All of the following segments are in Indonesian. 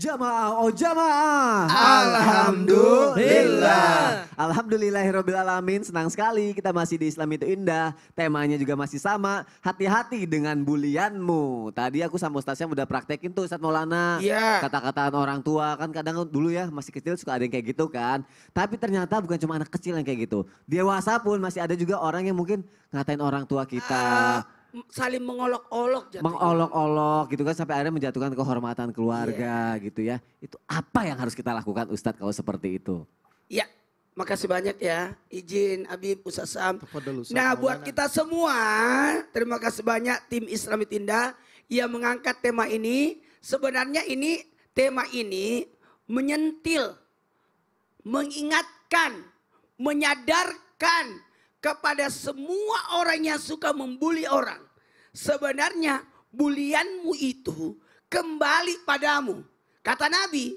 Jamaah, oh jamaah. Alhamdulillah. Alhamdulillahirabbil alamin. Senang sekali kita masih di Islam itu indah. Temanya juga masih sama, hati-hati dengan bulianmu. Tadi aku sama Ustaznya udah praktekin tuh Ustaz Maulana. Iya. Kata-kataan orang tua kan kadang dulu ya masih kecil suka ada yang kayak gitu kan. Tapi ternyata bukan cuma anak kecil yang kayak gitu. Dewasa pun masih ada juga orang yang mungkin ngatain orang tua kita. uh saling mengolok-olok Mengolok-olok gitu kan sampai akhirnya menjatuhkan kehormatan keluarga yeah. gitu ya. Itu apa yang harus kita lakukan Ustadz kalau seperti itu? Ya, makasih banyak ya. Izin Abib Ustaz Sam. nah, buat kita semua, terima kasih banyak tim Islami Tinda yang mengangkat tema ini. Sebenarnya ini tema ini menyentil, mengingatkan, menyadarkan kepada semua orang yang suka membuli orang. Sebenarnya bulianmu itu kembali padamu. Kata Nabi,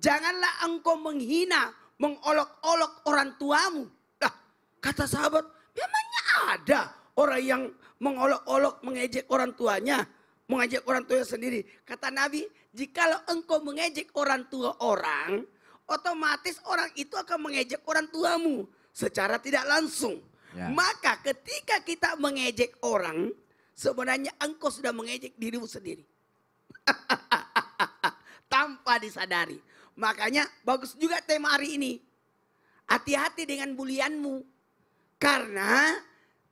janganlah engkau menghina, mengolok-olok orang tuamu. Nah, kata sahabat, memangnya ada orang yang mengolok-olok, mengejek orang tuanya. Mengejek orang tuanya sendiri. Kata Nabi, jikalau engkau mengejek orang tua orang, otomatis orang itu akan mengejek orang tuamu secara tidak langsung. Ya. Maka ketika kita mengejek orang, sebenarnya engkau sudah mengejek dirimu sendiri. Tanpa disadari. Makanya bagus juga tema hari ini. Hati-hati dengan bulianmu. Karena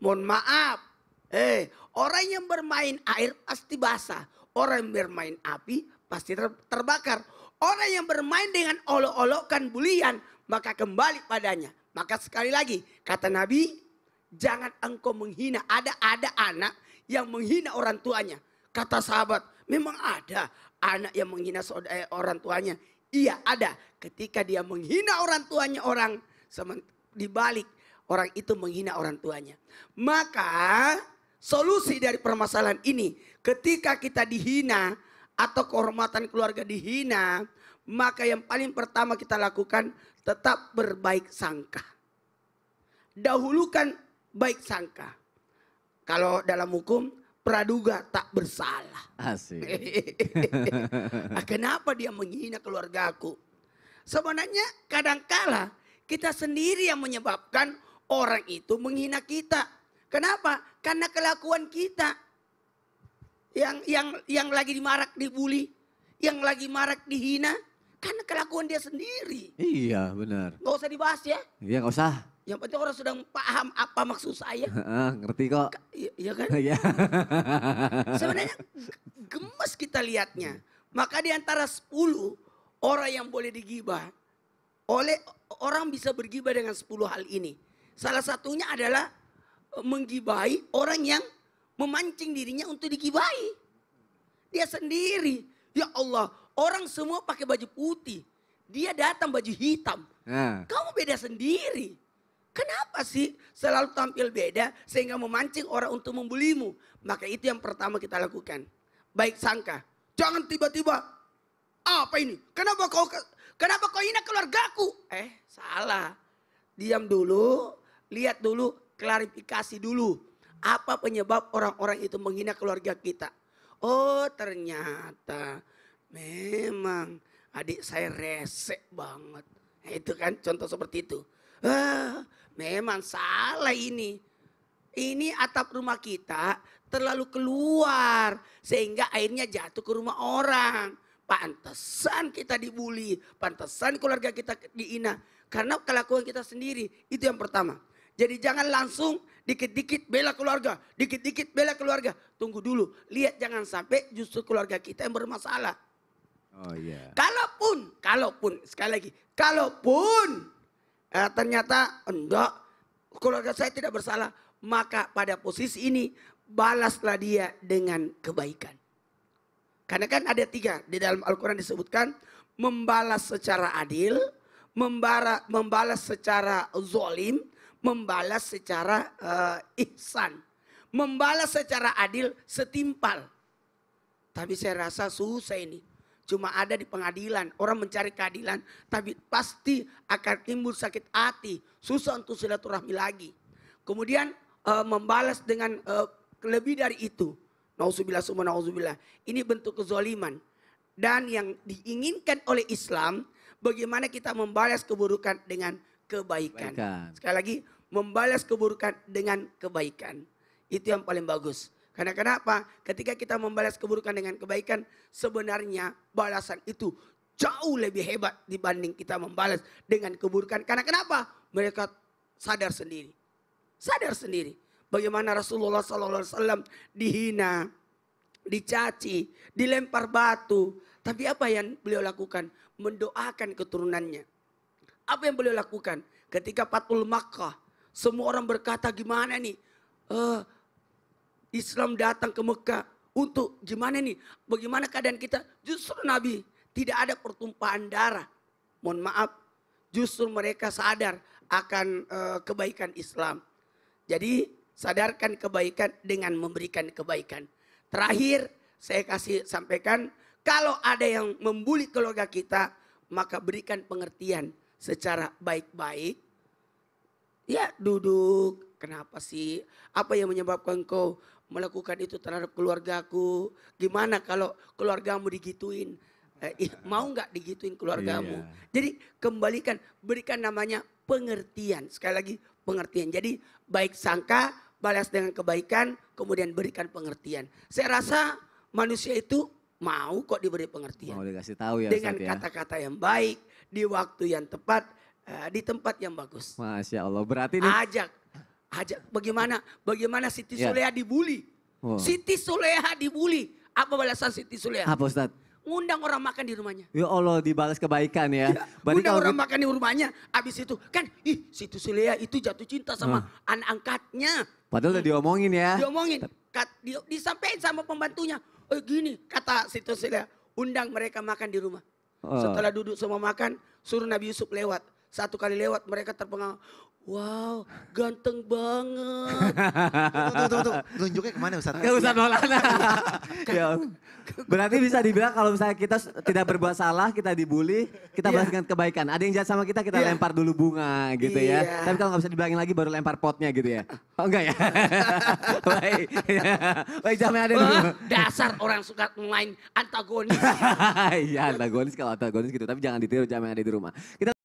mohon maaf. Eh, orang yang bermain air pasti basah. Orang yang bermain api pasti terbakar. Orang yang bermain dengan olok-olokan bulian maka kembali padanya maka sekali lagi kata Nabi, jangan engkau menghina. Ada ada anak yang menghina orang tuanya. Kata sahabat, memang ada anak yang menghina saudara, eh, orang tuanya. Iya ada. Ketika dia menghina orang tuanya orang dibalik orang itu menghina orang tuanya. Maka solusi dari permasalahan ini ketika kita dihina atau kehormatan keluarga dihina, maka yang paling pertama kita lakukan tetap berbaik sangka. Dahulukan baik sangka. Kalau dalam hukum praduga tak bersalah. Asik. Ah, kenapa dia menghina keluargaku? Sebenarnya kadangkala kita sendiri yang menyebabkan orang itu menghina kita. Kenapa? Karena kelakuan kita yang yang yang lagi dimarak dibully, yang lagi marak dihina, karena kelakuan dia sendiri. Iya benar. Gak usah dibahas ya. Iya gak usah. Yang penting orang sudah paham apa maksud saya. Ngerti kok. Iya, iya kan? Iya. Sebenarnya gemes kita lihatnya. Maka di antara 10 orang yang boleh digibah oleh orang bisa bergibah dengan 10 hal ini. Salah satunya adalah eh, menggibahi orang yang memancing dirinya untuk dikibai, Dia sendiri. Ya Allah, orang semua pakai baju putih. Dia datang baju hitam. Nah. Kamu beda sendiri. Kenapa sih selalu tampil beda sehingga memancing orang untuk membelimu, Maka itu yang pertama kita lakukan. Baik sangka. Jangan tiba-tiba apa ini? Kenapa kau kenapa kau hina keluargaku? Eh, salah. Diam dulu, lihat dulu, klarifikasi dulu apa penyebab orang-orang itu menghina keluarga kita? Oh ternyata memang adik saya resek banget. itu kan contoh seperti itu. Ah, memang salah ini. Ini atap rumah kita terlalu keluar sehingga airnya jatuh ke rumah orang. Pantesan kita dibully, pantesan keluarga kita diina karena kelakuan kita sendiri. Itu yang pertama. Jadi jangan langsung dikit-dikit bela keluarga, dikit-dikit bela keluarga. Tunggu dulu, lihat jangan sampai justru keluarga kita yang bermasalah. Oh iya. Yeah. Kalaupun, kalaupun sekali lagi, kalaupun eh, ternyata enggak keluarga saya tidak bersalah, maka pada posisi ini balaslah dia dengan kebaikan. Karena kan ada tiga di dalam Al-Quran disebutkan membalas secara adil, membara, membalas secara zolim, membalas secara uh, ihsan, membalas secara adil setimpal. Tapi saya rasa susah ini. Cuma ada di pengadilan, orang mencari keadilan, tapi pasti akan timbul sakit hati, susah untuk silaturahmi lagi. Kemudian uh, membalas dengan uh, lebih dari itu. Nauzubillah summa nauzubillah. Ini bentuk kezoliman. Dan yang diinginkan oleh Islam, bagaimana kita membalas keburukan dengan kebaikan. kebaikan. Sekali lagi, membalas keburukan dengan kebaikan. Itu yang paling bagus. Karena kenapa? Ketika kita membalas keburukan dengan kebaikan, sebenarnya balasan itu jauh lebih hebat dibanding kita membalas dengan keburukan. Karena kenapa? Mereka sadar sendiri. Sadar sendiri. Bagaimana Rasulullah SAW dihina, dicaci, dilempar batu. Tapi apa yang beliau lakukan? Mendoakan keturunannya. Apa yang beliau lakukan? Ketika Patul Makkah, semua orang berkata gimana nih? Uh, Islam datang ke Mekah untuk gimana nih? Bagaimana keadaan kita? Justru Nabi tidak ada pertumpahan darah. Mohon maaf, justru mereka sadar akan uh, kebaikan Islam. Jadi sadarkan kebaikan dengan memberikan kebaikan. Terakhir saya kasih sampaikan kalau ada yang membuli keluarga kita maka berikan pengertian secara baik-baik. Ya duduk, kenapa sih? Apa yang menyebabkan kau melakukan itu terhadap keluargaku? Gimana kalau keluargamu digituin? Eh, iya, mau nggak digituin keluargamu? Yeah. Iya. Jadi kembalikan, berikan namanya pengertian. Sekali lagi pengertian. Jadi baik sangka, balas dengan kebaikan, kemudian berikan pengertian. Saya rasa manusia itu mau kok diberi pengertian. Mau dikasih tahu ya. Dengan ya. kata-kata ya. yang baik, di waktu yang tepat, eh, di tempat yang bagus. Masya Allah, berarti ini... Ajak, ajak. Bagaimana, bagaimana Siti ya. dibully. Wow. Oh. Siti Soleha dibully. Apa balasan Siti Soleha? Apa Ustaz? ngundang orang makan di rumahnya. Ya Allah dibalas kebaikan ya. ya ngundang orang gitu- makan di rumahnya, abis itu kan ih Siti Suleha itu jatuh cinta sama uh. anak angkatnya. Padahal udah hmm. diomongin ya. Diomongin, kat, di, disampaikan sama pembantunya. Oh gini kata Siti Suleha. undang mereka makan di rumah. Setelah ah. duduk semua makan, suruh Nabi Yusuf lewat. Satu kali lewat mereka terpengaruh. Wow, ganteng banget. tunggu, tuh tunggu. Tunjuknya kemana Ustaz? Ke Ustaz Maulana. ya, berarti bisa dibilang kalau misalnya kita tidak berbuat salah, kita dibully, kita yeah. balas dengan kebaikan. Ada yang jahat sama kita, kita iya. lempar dulu bunga gitu ya. Iya. Tapi kalau gak bisa dibilangin lagi, baru lempar potnya gitu ya. Oh enggak ya? Baik. Baik, jamnya ada dulu. Dasar orang suka main antagonis. Iya, antagonis kalau antagonis gitu. Tapi jangan ditiru jamnya ada di rumah. Kita